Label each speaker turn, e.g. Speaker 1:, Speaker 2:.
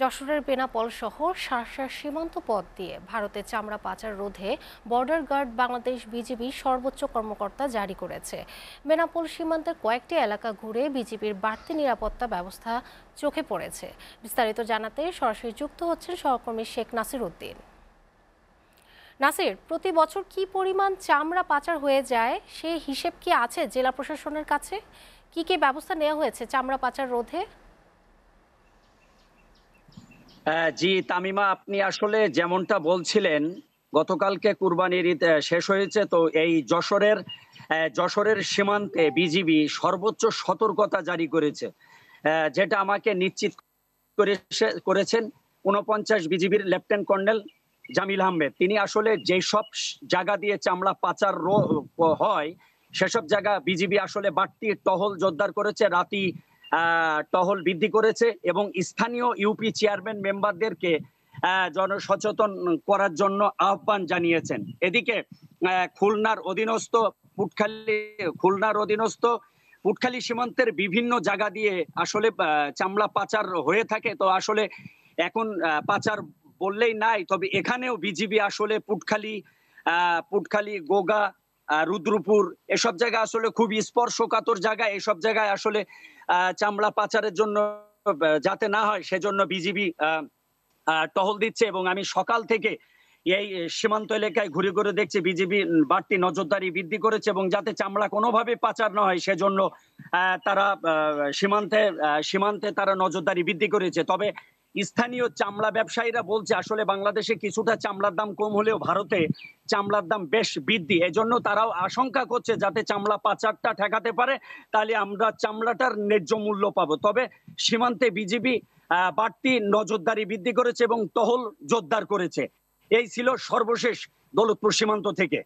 Speaker 1: যশোরের বেনাপল সহ সারসার সীমান্ত পথ দিয়ে ভারতে চামড়া পাচার রোধে বর্ডার গার্ড বাংলাদেশ বিজিবি সর্বোচ্চ কর্মকর্তা জারি করেছে বেনাপল সীমান্তের কয়েকটি এলাকা ঘুরে বিজিবির বাড়তি নিরাপত্তা ব্যবস্থা চোখে পড়েছে বিস্তারিত জানাতে সরাসরি যুক্ত হচ্ছেন সহকর্মী শেখ নাসির উদ্দিন নাসির প্রতি বছর কি পরিমাণ চামড়া পাচার হয়ে যায় সেই হিসেব কি আছে জেলা প্রশাসনের কাছে কি কি ব্যবস্থা নেওয়া হয়েছে চামড়া পাচার রোধে
Speaker 2: জি তামিমা আপনি আসলে যেমনটা বলছিলেন গতকালকে কুরবানির ঈদ শেষ হয়েছে তো এই যশোরের যশোরের সীমান্তে বিজিবি সর্বোচ্চ সতর্কতা জারি করেছে যেটা আমাকে নিশ্চিত করেছেন উনপঞ্চাশ বিজিবির লেফটেন্যান্ট কর্নেল জামিল আহমেদ তিনি আসলে যেসব জায়গা দিয়ে চামড়া পাচার হয় সেসব জায়গা বিজিবি আসলে বাড়তি টহল জোরদার করেছে রাতি টহল বৃদ্ধি করেছে এবং স্থানীয় ইউপি চেয়ারম্যান মেম্বারদেরকে জনসচেতন করার জন্য আহ্বান জানিয়েছেন এদিকে খুলনার অধীনস্থ পুটখালি খুলনার অধীনস্থ পুটখালি সীমান্তের বিভিন্ন জায়গা দিয়ে আসলে চামড়া পাচার হয়ে থাকে তো আসলে এখন পাচার বললেই নাই তবে এখানেও বিজিবি আসলে পুটখালি পুটখালি গোগা রুদ্রপুর এসব জায়গায় আসলে খুবই স্পর্শকাতর জায়গা এসব জায়গায় আসলে চামড়া পাচারের জন্য যাতে না হয় সেজন্য বিজিবি টহল দিচ্ছে এবং আমি সকাল থেকে এই সীমান্ত এলাকায় ঘুরে ঘুরে দেখছি বিজেপি বাড়তি নজরদারি বৃদ্ধি করেছে এবং যাতে চামড়া কোনোভাবে পাচার না হয় সেজন্য তারা সীমান্তে সীমান্তে তারা নজরদারি বৃদ্ধি করেছে তবে স্থানীয় চামড়া ব্যবসায়ীরা বলছে আসলে বাংলাদেশে কিছুটা চামড়ার দাম কম হলেও ভারতে চামড়ার দাম বেশ বৃদ্ধি এজন্য তারাও আশঙ্কা করছে যাতে চামড়া পাচারটা ঠেকাতে পারে তাহলে আমরা চামড়াটার ন্যায্য মূল্য পাব তবে সীমান্তে বিজিবি বাড়তি নজরদারি বৃদ্ধি করেছে এবং টহল জোরদার করেছে এই ছিল সর্বশেষ দৌলতপুর সীমান্ত থেকে